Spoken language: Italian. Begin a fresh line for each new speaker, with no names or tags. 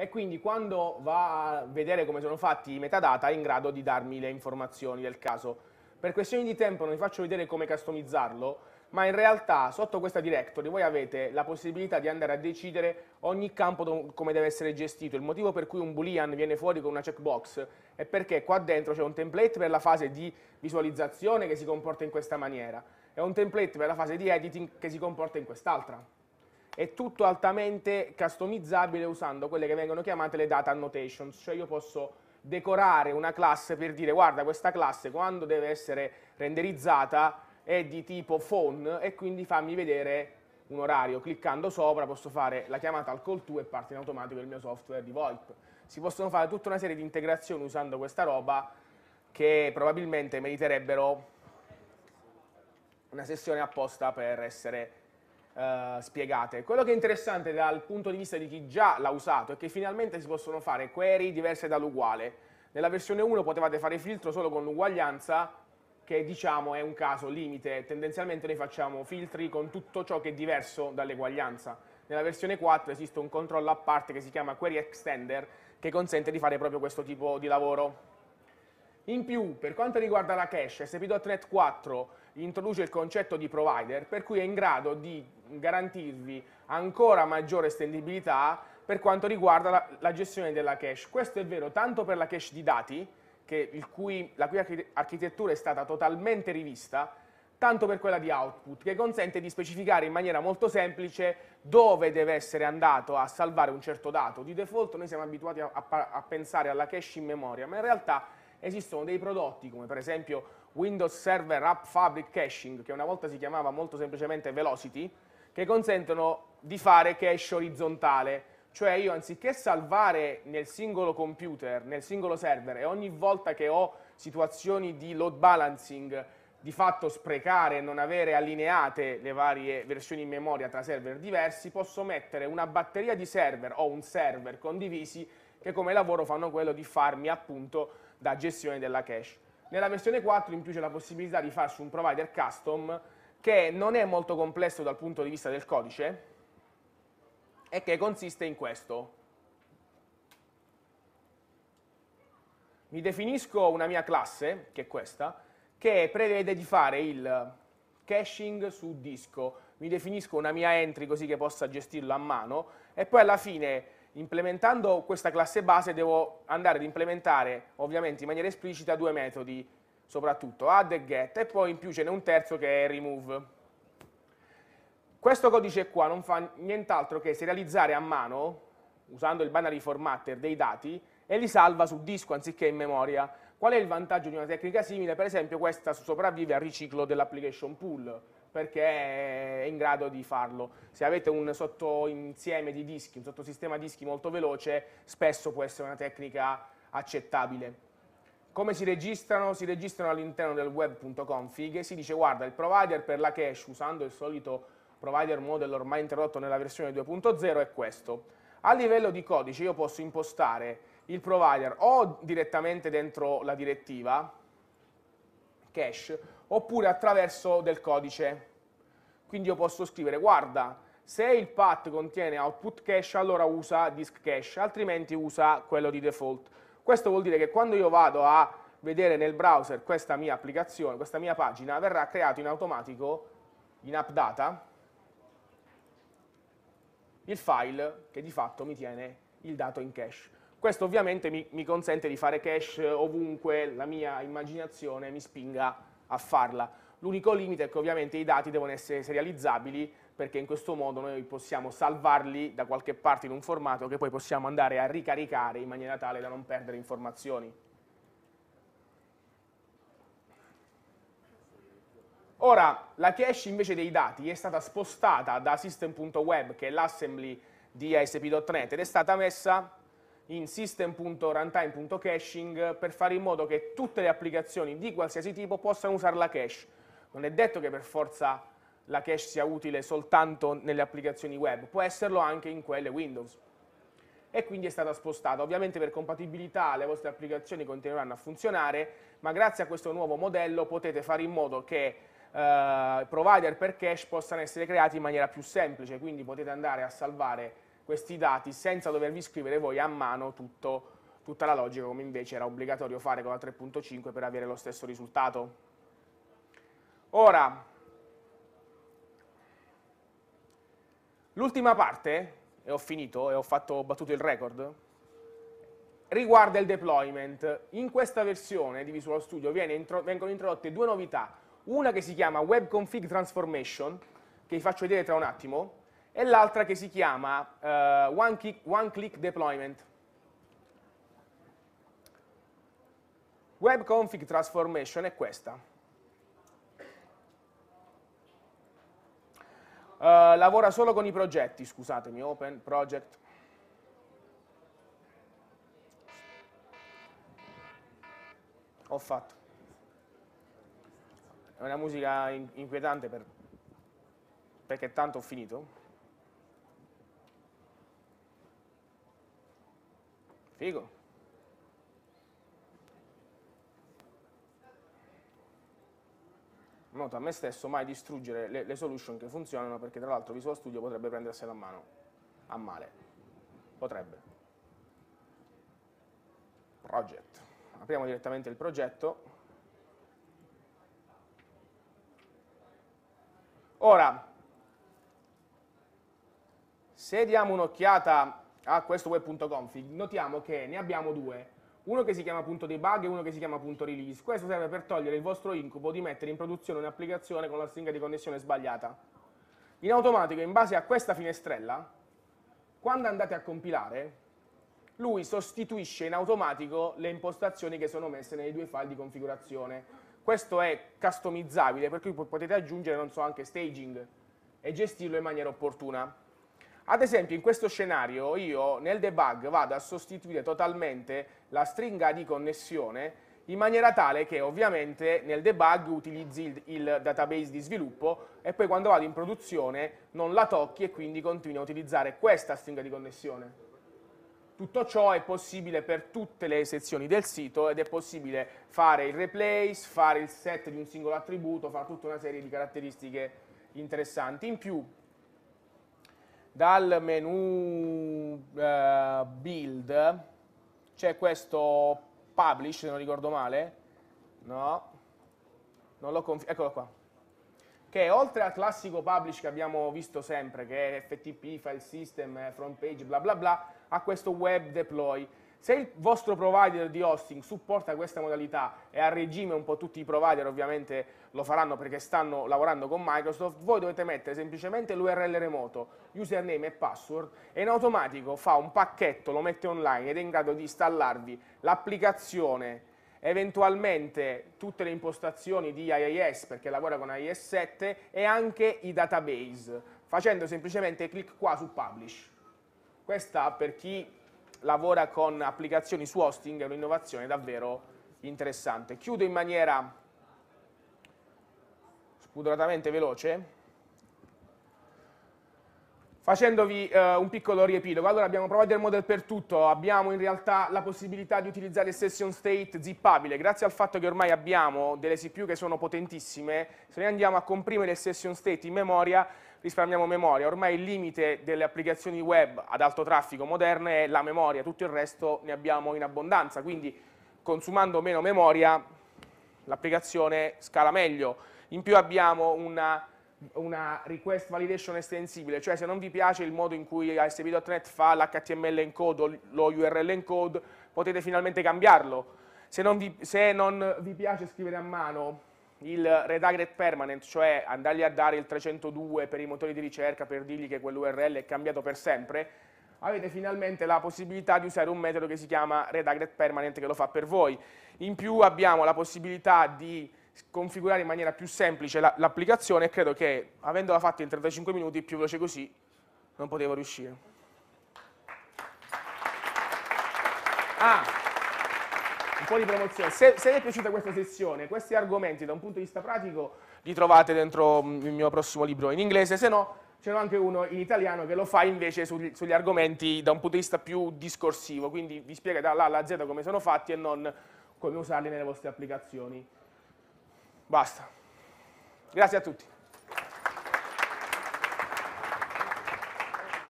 e quindi quando va a vedere come sono fatti i metadata è in grado di darmi le informazioni del caso. Per questioni di tempo non vi faccio vedere come customizzarlo, ma in realtà sotto questa directory voi avete la possibilità di andare a decidere ogni campo come deve essere gestito. Il motivo per cui un boolean viene fuori con una checkbox è perché qua dentro c'è un template per la fase di visualizzazione che si comporta in questa maniera e un template per la fase di editing che si comporta in quest'altra è tutto altamente customizzabile usando quelle che vengono chiamate le data annotations, cioè io posso decorare una classe per dire guarda questa classe quando deve essere renderizzata è di tipo phone e quindi fammi vedere un orario, cliccando sopra posso fare la chiamata al call to e parte in automatico il mio software di VoIP. Si possono fare tutta una serie di integrazioni usando questa roba che probabilmente meriterebbero una sessione apposta per essere eh, spiegate. Quello che è interessante dal punto di vista di chi già l'ha usato è che finalmente si possono fare query diverse dall'uguale. Nella versione 1 potevate fare filtro solo con l'uguaglianza, che diciamo è un caso limite. Tendenzialmente noi facciamo filtri con tutto ciò che è diverso dall'eguaglianza. Nella versione 4 esiste un controllo a parte che si chiama Query Extender, che consente di fare proprio questo tipo di lavoro. In più, per quanto riguarda la cache, SP.NET 4 introduce il concetto di provider per cui è in grado di garantirvi ancora maggiore estendibilità per quanto riguarda la, la gestione della cache. Questo è vero tanto per la cache di dati, che, cui, la cui architettura è stata totalmente rivista, tanto per quella di output, che consente di specificare in maniera molto semplice dove deve essere andato a salvare un certo dato. Di default noi siamo abituati a, a, a pensare alla cache in memoria, ma in realtà esistono dei prodotti, come per esempio Windows Server App Fabric Caching, che una volta si chiamava molto semplicemente Velocity, che consentono di fare cache orizzontale, cioè io anziché salvare nel singolo computer, nel singolo server, e ogni volta che ho situazioni di load balancing, di fatto sprecare e non avere allineate le varie versioni in memoria tra server diversi, posso mettere una batteria di server o un server condivisi che come lavoro fanno quello di farmi appunto da gestione della cache. Nella versione 4 in più c'è la possibilità di farsi un provider custom che non è molto complesso dal punto di vista del codice e che consiste in questo. Mi definisco una mia classe, che è questa, che prevede di fare il caching su disco. Mi definisco una mia entry così che possa gestirlo a mano e poi alla fine Implementando questa classe base devo andare ad implementare ovviamente in maniera esplicita due metodi, soprattutto add e get, e poi in più ce n'è un terzo che è remove. Questo codice qua non fa nient'altro che serializzare a mano, usando il binary formatter dei dati, e li salva su disco anziché in memoria. Qual è il vantaggio di una tecnica simile? Per esempio questa sopravvive al riciclo dell'application pool perché è in grado di farlo. Se avete un sottoinsieme di dischi, un sottosistema dischi molto veloce, spesso può essere una tecnica accettabile. Come si registrano? Si registrano all'interno del web.config e si dice guarda il provider per la cache usando il solito provider model ormai introdotto nella versione 2.0 è questo. A livello di codice io posso impostare il provider o direttamente dentro la direttiva cache oppure attraverso del codice. Quindi io posso scrivere, guarda, se il path contiene output cache, allora usa disk cache, altrimenti usa quello di default. Questo vuol dire che quando io vado a vedere nel browser questa mia applicazione, questa mia pagina, verrà creato in automatico, in AppData, il file che di fatto mi tiene il dato in cache. Questo ovviamente mi, mi consente di fare cache ovunque la mia immaginazione mi spinga a a farla. L'unico limite è che ovviamente i dati devono essere serializzabili perché in questo modo noi possiamo salvarli da qualche parte in un formato che poi possiamo andare a ricaricare in maniera tale da non perdere informazioni. Ora, la cache invece dei dati è stata spostata da system.web, che è l'assembly di ASP.NET, ed è stata messa in system.runtime.caching per fare in modo che tutte le applicazioni di qualsiasi tipo possano usare la cache. Non è detto che per forza la cache sia utile soltanto nelle applicazioni web, può esserlo anche in quelle Windows. E quindi è stata spostata. Ovviamente per compatibilità le vostre applicazioni continueranno a funzionare, ma grazie a questo nuovo modello potete fare in modo che eh, provider per cache possano essere creati in maniera più semplice, quindi potete andare a salvare questi dati senza dovervi scrivere voi a mano tutto, tutta la logica come invece era obbligatorio fare con la 3.5 per avere lo stesso risultato. Ora, l'ultima parte, e ho finito e ho, fatto, ho battuto il record, riguarda il deployment. In questa versione di Visual Studio intro, vengono introdotte due novità, una che si chiama Web Config Transformation, che vi faccio vedere tra un attimo, e l'altra che si chiama uh, one, click, one, click, Deployment. Web Config Transformation è questa. Uh, lavora solo con i progetti, scusatemi, Open Project. Ho fatto. È una musica inquietante per, perché tanto ho finito. Figo. Noto a me stesso mai distruggere le, le solution che funzionano perché tra l'altro Visual Studio potrebbe prendersela a mano, a male. Potrebbe. Project. Apriamo direttamente il progetto. Ora, se diamo un'occhiata a ah, questo web.config, notiamo che ne abbiamo due. Uno che si chiama punto .debug e uno che si chiama punto .release. Questo serve per togliere il vostro incubo di mettere in produzione un'applicazione con la stringa di connessione sbagliata. In automatico, in base a questa finestrella, quando andate a compilare, lui sostituisce in automatico le impostazioni che sono messe nei due file di configurazione. Questo è customizzabile, per cui potete aggiungere, non so, anche staging e gestirlo in maniera opportuna. Ad esempio in questo scenario io nel debug vado a sostituire totalmente la stringa di connessione in maniera tale che ovviamente nel debug utilizzi il, il, database di sviluppo e poi quando vado in produzione non la tocchi e quindi continui a utilizzare questa stringa di connessione. Tutto ciò è possibile per tutte le sezioni del sito ed è possibile fare il replace, fare il set di un singolo attributo, fare tutta una serie di caratteristiche interessanti. In più dal menu eh, build c'è questo publish, se non ricordo male, no, non l'ho conf- eccolo qua, che oltre al classico publish che abbiamo visto sempre, che è FTP, file system, front page, bla bla bla, ha questo web deploy se il vostro provider di hosting supporta questa modalità e a regime un po' tutti i provider ovviamente lo faranno perché stanno lavorando con Microsoft, voi dovete mettere semplicemente l'URL remoto, username e password e in automatico fa un pacchetto, lo mette online ed è in grado di installarvi l'applicazione, eventualmente tutte le impostazioni di IIS perché lavora con IIS 7 e anche i database, facendo semplicemente clic qua su Publish. Questa per chi lavora con applicazioni su hosting, è un'innovazione davvero interessante. Chiudo in maniera spudoratamente veloce facendovi eh, un piccolo riepilogo. Allora abbiamo provato il model per tutto, abbiamo in realtà la possibilità di utilizzare session state zippabile, grazie al fatto che ormai abbiamo delle CPU che sono potentissime, se noi andiamo a comprimere il session state in memoria risparmiamo memoria. Ormai il limite delle applicazioni web ad alto traffico moderne è la memoria, tutto il resto ne abbiamo in abbondanza, quindi consumando meno memoria l'applicazione scala meglio. In più abbiamo una una request validation estensibile, cioè se non vi piace il modo in cui ASP.NET fa l'HTML encode o lo URL encode, potete finalmente cambiarlo. Se non, vi, se non vi piace scrivere a mano il redirect permanent, cioè andargli a dare il 302 per i motori di ricerca per dirgli che quell'URL è cambiato per sempre, avete finalmente la possibilità di usare un metodo che si chiama redirect permanent che lo fa per voi. In più abbiamo la possibilità di configurare in maniera più semplice l'applicazione e credo che avendola fatta in 35 minuti più veloce così non potevo riuscire. Ah, po' di promozione. Se, se vi è piaciuta questa sezione, questi argomenti da un punto di vista pratico li trovate dentro mm, il mio prossimo libro in inglese, se no ce n'è anche uno in italiano che lo fa invece sugli, sugli, argomenti da un punto di vista più discorsivo, quindi vi spiega dalla A alla Z come sono fatti e non come usarli nelle vostre applicazioni. Basta. Grazie a tutti.